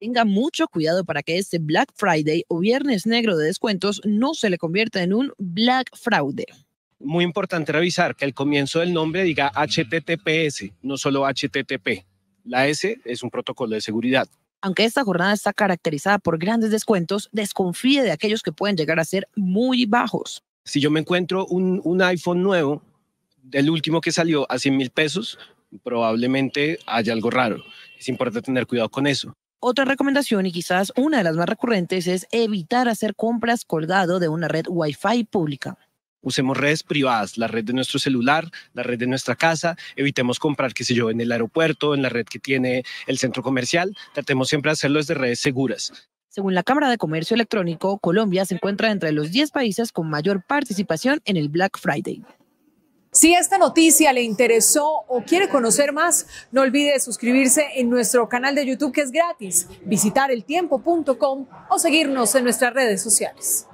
Tenga mucho cuidado para que este Black Friday o Viernes Negro de descuentos no se le convierta en un Black Fraude muy importante revisar que el comienzo del nombre diga HTTPS, no solo HTTP. La S es un protocolo de seguridad. Aunque esta jornada está caracterizada por grandes descuentos, desconfíe de aquellos que pueden llegar a ser muy bajos. Si yo me encuentro un, iPhone nuevo, del último que salió a 100 mil pesos, probablemente haya algo raro. Es importante tener cuidado con eso. Otra recomendación y quizás una de las más recurrentes es evitar hacer compras colgado de una red Wi-Fi pública. Usemos redes privadas, la red de nuestro celular, la red de nuestra casa, evitemos comprar, qué sé yo, en el aeropuerto, en la red que tiene el centro comercial, tratemos siempre de hacerlo desde redes seguras. Según la Cámara de Comercio Electrónico, Colombia se encuentra entre los 10 países con mayor participación en el Black Friday. Si esta noticia le interesó o quiere conocer más, no olvide suscribirse en nuestro canal de YouTube que es gratis, visitar eltiempo.com o seguirnos en nuestras redes sociales.